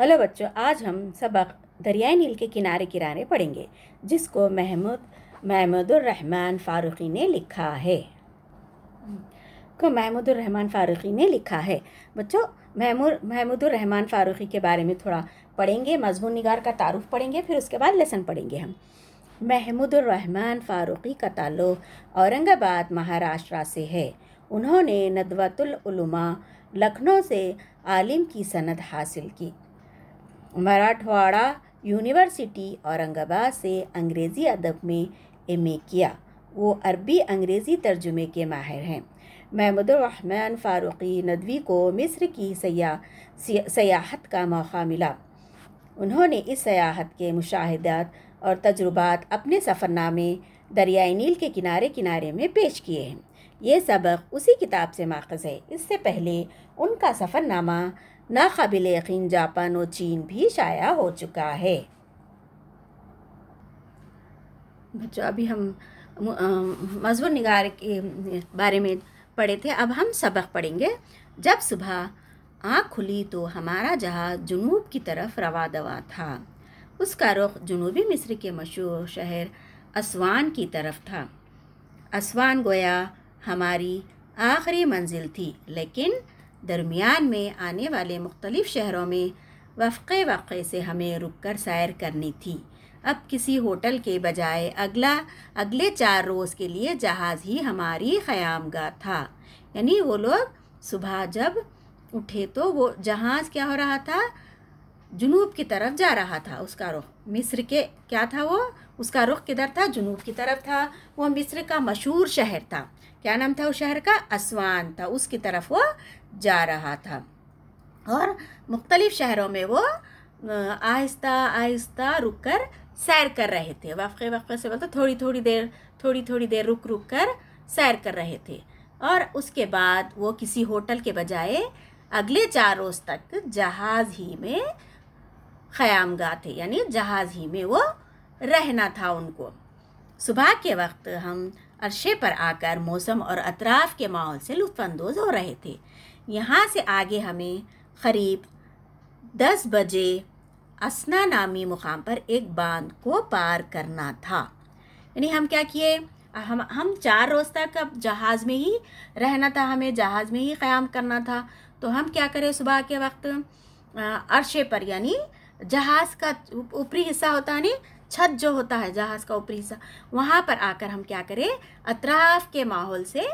hello बच्चों आज हम सबक दरियाए नील के किनारे किनारे पढ़ेंगे जिसको महमूद महमूदुररहमान फ़ारूक़ी ने लिखा है को महमूदुररहमान फ़ारूक़ी ने लिखा है बच्चों महमूद महमूदुररहमान फ़ारूक़ी के बारे में थोड़ा पढ़ेंगे मजमून निगार का तारुफ पढ़ेंगे फिर उसके बाद लेसन पढ़ेंगे हम महमूदुररहमान फ़ारूक़ी का ताल्लुक औरंगाबाद महाराष्ट्र से है उन्होंने नदवतुलमा लखनऊ से आलिम की सनद हासिल की मराठवाड़ा यूनिवर्सिटी औरंगाबाद से अंग्रेज़ी अदब में एम किया वो अरबी अंग्रेज़ी तर्जुमे के माहिर हैं महमदुररहमान फ़ारूक़ी नदवी को मिस्र की सया सयाहत का मौका मिला उन्होंने इस सयाहत के मुशाहदात और तजुर्बात अपने सफ़रनामे दरियाए नील के किनारे किनारे में पेश किए हैं ये सबक उसी किताब से माखज़ है इससे पहले उनका सफ़रनामा नाकबिल यकीन जापान और चीन भी शाया हो चुका है बच्चों अभी हम मजबूर निगार के बारे में पढ़े थे अब हम सबक पढ़ेंगे जब सुबह आँख खुली तो हमारा जहाज़ जुनूब की तरफ रवा दवा था उसका रुख जुनूबी मिस्र के मशहूर शहर असवान की तरफ था असवान गोया हमारी आखिरी मंजिल थी लेकिन दरमियान में आने वाले मुख्तलिफ़ शहरों में वफ़े वफ़े से हमें रुक कर सैर करनी थी अब किसी होटल के बजाय अगला अगले चार रोज़ के लिए जहाज़ ही हमारी ख़यामगा गाह था यानी वो लोग सुबह जब उठे तो वो जहाज़ क्या हो रहा था जुनूब की तरफ जा रहा था उसका रुख मिस्र के क्या था वो उसका रुख किधर था जुनूब की तरफ था वो मिस्र का मशहूर शहर था क्या नाम था उस शहर का असवान था उसकी तरफ वो जा रहा था और मुख्तलिफ़ शहरों में वो आहिस्ता आहिस्ता रुक कर सैर कर रहे थे वक्फ़े वक्फ़े से मतलब थोड़ी थोड़ी देर थोड़ी थोड़ी देर रुक रुक कर सैर कर रहे थे और उसके बाद वो किसी होटल के बजाय अगले चार रोज़ तक जहाज़ ही में ख़यामगाह थे यानी जहाज़ ही में वो रहना था उनको सुबह के वक्त हम अरशे पर आकर मौसम और अतराफ़ के माहौल से लुफानंदोज हो रहे थे यहाँ से आगे हमें करीब दस बजे असना नामी मुकाम पर एक बांध को पार करना था यानी हम क्या किए हम हम चार रोज़ तक अब जहाज़ में ही रहना था हमें जहाज़ में ही क्याम करना था तो हम क्या करें सुबह के वक्त अरशे पर यानी जहाज का ऊपरी हिस्सा होता है यानी छत जो होता है जहाज का ऊपरी हिस्सा वहाँ पर आकर हम क्या करें अतराफ के माहौल से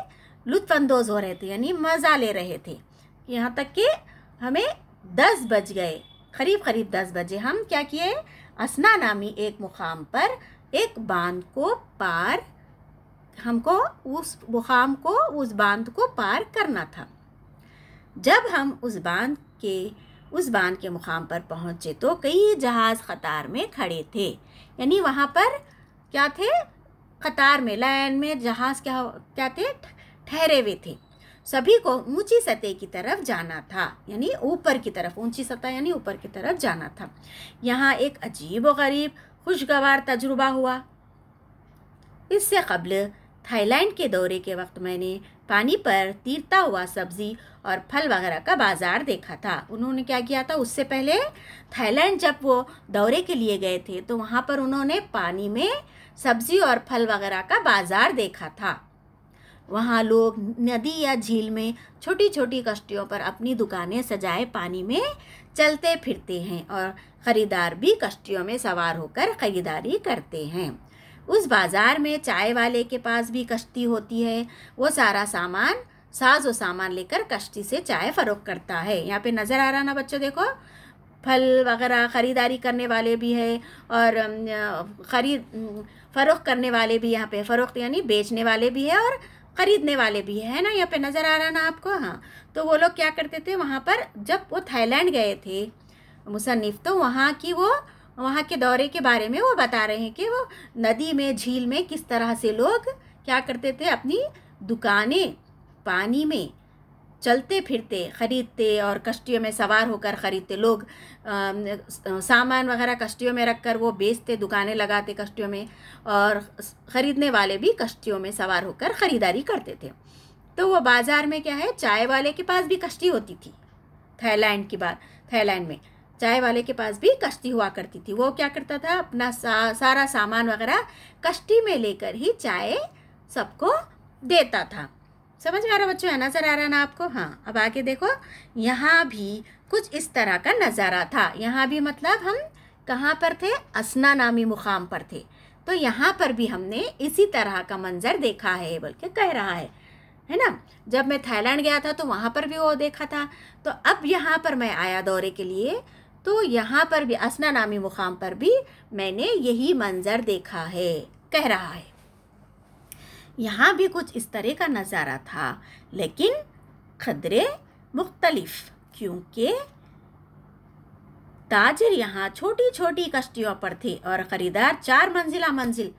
लुत्फानंदोज हो रहे थे यानी मज़ा ले रहे थे यहाँ तक कि हमें दस बज गए करीब करीब दस बजे हम क्या किए असना नामी एक मुकाम पर एक बांध को पार हमको उस मुकाम को उस बांध को पार करना था जब हम उस बांध के उस बांध के मुकाम पर पहुंचे तो कई जहाज़ कतार में खड़े थे यानी वहाँ पर क्या थे कतार में लाइन में जहाज़ क्या क्या थे ठहरे हुए थे सभी को ऊंची सतह की तरफ जाना था यानी ऊपर की तरफ ऊंची सतह यानी ऊपर की तरफ जाना था यहाँ एक अजीब व गरीब खुशगवार तजुर्बा हुआ इससे कबल थाईलैंड के दौरे के वक्त मैंने पानी पर तीरता हुआ सब्जी और फल वगैरह का बाजार देखा था उन्होंने क्या किया था उससे पहले थाईलैंड जब वो दौरे के लिए गए थे तो वहाँ पर उन्होंने पानी में सब्जी और फल वगैरह का बाजार देखा था वहाँ लोग नदी या झील में छोटी छोटी कश्तियों पर अपनी दुकानें सजाए पानी में चलते फिरते हैं और ख़रीदार भी कश्तियों में सवार होकर ख़रीदारी करते हैं उस बाज़ार में चाय वाले के पास भी कश्ती होती है वो सारा सामान साजो सामान लेकर कश्ती से चाय फरोख करता है यहाँ पे नज़र आ रहा ना बच्चों देखो फल वगैरह ख़रीदारी करने वाले भी है और ख़रीद फ़रोख करने वाले भी यहाँ पे फ़रोख्त तो यानी बेचने वाले भी है और ख़रीदने वाले भी है ना यहाँ पे नज़र आ रहा ना आपको हाँ तो वो लोग क्या करते थे वहाँ पर जब वो थाईलैंड गए थे मुसनफ़ तो वहाँ की वो वहाँ के दौरे के बारे में वो बता रहे हैं कि वो नदी में झील में किस तरह से लोग क्या करते थे अपनी दुकानें पानी में चलते फिरते ख़रीदते और कश्तियों में सवार होकर ख़रीदते लोग आ, सामान वगैरह कश्तियों में रखकर वो बेचते दुकानें लगाते कश्तियों में और ख़रीदने वाले भी कश्तियों में सवार होकर ख़रीदारी करते थे तो वो बाज़ार में क्या है चाय वाले के पास भी कश्ती होती थी थाईलैंड की बात थाईलैंड में चाय वाले के पास भी कश्ती हुआ करती थी वो क्या करता था अपना सा, सारा सामान वगैरह कश्ती में लेकर ही चाय सबको देता था समझ में आ रहा बच्चों है नज़र आ रहा ना आपको हाँ अब आगे देखो यहाँ भी कुछ इस तरह का नज़ारा था यहाँ भी मतलब हम कहाँ पर थे असना नामी मुकाम पर थे तो यहाँ पर भी हमने इसी तरह का मंजर देखा है बल्कि कह रहा है है ना जब मैं थाईलैंड गया था तो वहाँ पर भी वो देखा था तो अब यहाँ पर मैं आया दौरे के लिए तो यहाँ पर भी असना नामी मुकाम पर भी मैंने यही मंज़र देखा है कह रहा है यहाँ भी कुछ इस तरह का नज़ारा था लेकिन खदरे मुख्तलिफ क्योंकि ताजर यहाँ छोटी छोटी कश्तियों पर थे और ख़रीदार चार मंजिला मंजिल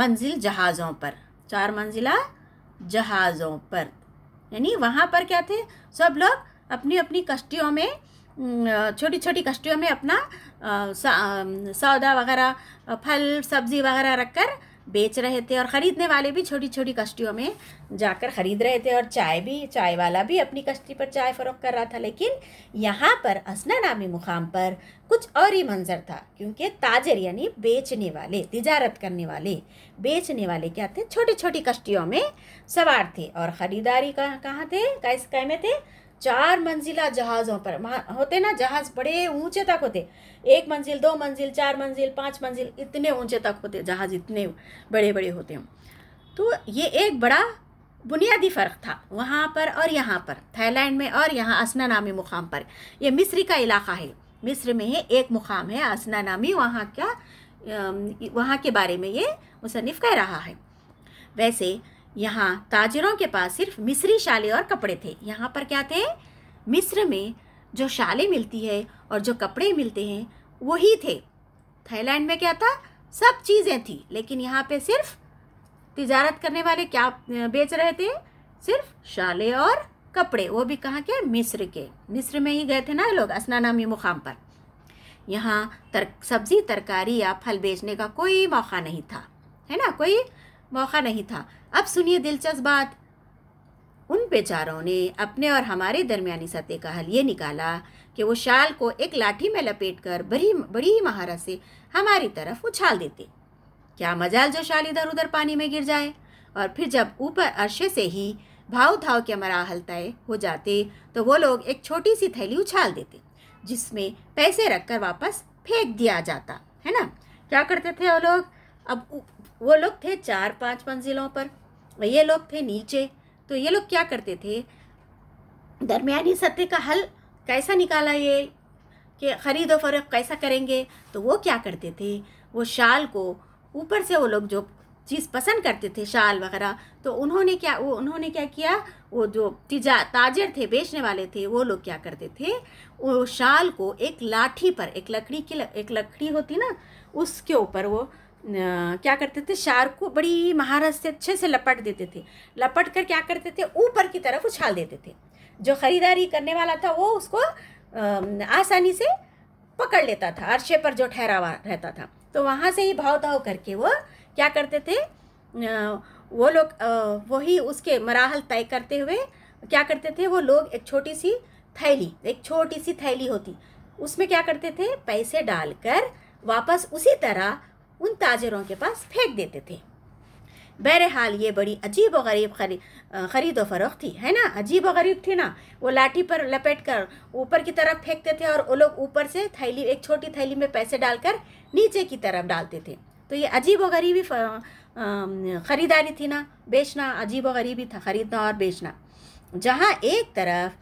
मंजिल जहाज़ों पर चार मंजिला जहाज़ों पर यानी वहाँ पर क्या थे सब लोग अपनी अपनी कश्तियों में छोटी छोटी कष्टियों में अपना सौदा वगैरह फल सब्जी वगैरह रखकर बेच रहे थे और ख़रीदने वाले भी छोटी छोटी कश्तियों में जाकर ख़रीद रहे थे और चाय भी चाय वाला भी अपनी कश्ती पर चाय फ़रोख कर रहा था लेकिन यहाँ पर असना नामी मुकाम पर कुछ और ही मंजर था क्योंकि ताजर यानी बेचने वाले तजारत करने वाले बेचने वाले क्या थे छोटी छोटी कश्तियों में सवार थे और ख़रीदारी कहाँ थे कैस में थे चार मंजिला जहाज़ों पर होते ना जहाज़ बड़े ऊंचे तक होते एक मंजिल दो मंजिल चार मंजिल पाँच मंजिल इतने ऊंचे तक होते जहाज़ इतने बड़े बड़े होते हैं तो ये एक बड़ा बुनियादी फ़र्क था वहाँ पर और यहाँ पर थाईलैंड में और यहाँ असना नामी मुकाम पर यह मिस्र का इलाका है मिस्र में ही एक मुकाम है असना नामी वहाँ का वहाँ के बारे में ये मुसनफ़ कह रहा है वैसे यहाँ ताजरों के पास सिर्फ मिस्री शाले और कपड़े थे यहाँ पर क्या थे मिस्र में जो शाले मिलती है और जो कपड़े मिलते हैं वही थे थाईलैंड में क्या था सब चीज़ें थी लेकिन यहाँ पे सिर्फ तिजारत करने वाले क्या बेच रहे थे सिर्फ शाले और कपड़े वो भी कहाँ के मिस्र के मिस्र में ही गए थे ना लोग असना नामी मुकाम पर यहाँ तर सब्जी तरकारी या फल बेचने का कोई मौका नहीं था है ना कोई मौका नहीं था अब सुनिए दिलचस्प बात उन बेचारों ने अपने और हमारे दरमियानी सतह का हल ये निकाला कि वो शाल को एक लाठी में लपेट कर बड़ी बड़ी ही महारत से हमारी तरफ उछाल देते क्या मजाल जो शाल इधर उधर पानी में गिर जाए और फिर जब ऊपर अरशे से ही भाव धाव के मरा तय हो जाते तो वो लोग एक छोटी सी थैली उछाल देते जिसमें पैसे रखकर वापस फेंक दिया जाता है ना क्या करते थे वो लोग अब वो लोग थे चार पाँच मंजिलों पर ये लोग थे नीचे तो ये लोग क्या करते थे दरमियानी सत्य का हल कैसा निकाला ये कि ख़रीदो फरोख कैसा करेंगे तो वो क्या करते थे वो शाल को ऊपर से वो लोग जो चीज़ पसंद करते थे शाल वगैरह तो उन्होंने क्या वो उन्होंने क्या किया वो जो तिजा ताजर थे बेचने वाले थे वो लोग क्या करते थे वो शाल को एक लाठी पर एक लकड़ी की एक लकड़ी होती ना उसके ऊपर वो क्या करते थे शार को बड़ी महारत से अच्छे से लपट देते थे लपट कर क्या करते थे ऊपर की तरफ उछाल देते थे जो ख़रीदारी करने वाला था वो उसको आसानी से पकड़ लेता था अरशे पर जो ठहरा हुआ रहता था तो वहाँ से ही भाव भाव करके वो क्या करते थे वो लोग वही उसके मराहल तय करते हुए क्या करते थे वो लोग एक छोटी सी थैली एक छोटी सी थैली होती उसमें क्या करते थे पैसे डालकर वापस उसी तरह उन ताजरों के पास फेंक देते थे बहरहाल ये बड़ी अजीब व गरीब खरी ख़रीद व फरोख थी है ना अजीब व गरीब थी ना वो लाठी पर लपेट कर ऊपर की तरफ फेंकते थे और वो लोग ऊपर से थैली एक छोटी थैली में पैसे डालकर नीचे की तरफ डालते थे तो ये अजीब व गरीबी ख़रीदारी थी ना बेचना अजीब व गरीबी था ख़रीदना और बेचना जहाँ एक तरफ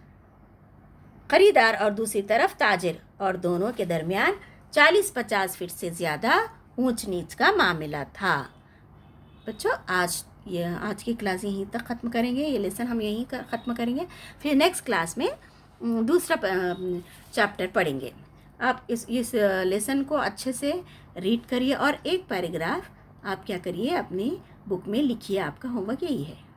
ख़रीदार और दूसरी तरफ ताजिर और दोनों के दरमियान चालीस पचास फीट से ज़्यादा ऊंच नीच का मामला था बच्चों आज ये आज की क्लास यहीं तक ख़त्म करेंगे ये लेसन हम यहीं कर, ख़त्म करेंगे फिर नेक्स्ट क्लास में दूसरा चैप्टर पढ़ेंगे आप इस इस लेसन को अच्छे से रीड करिए और एक पैराग्राफ आप क्या करिए अपनी बुक में लिखिए आपका होमवर्क यही है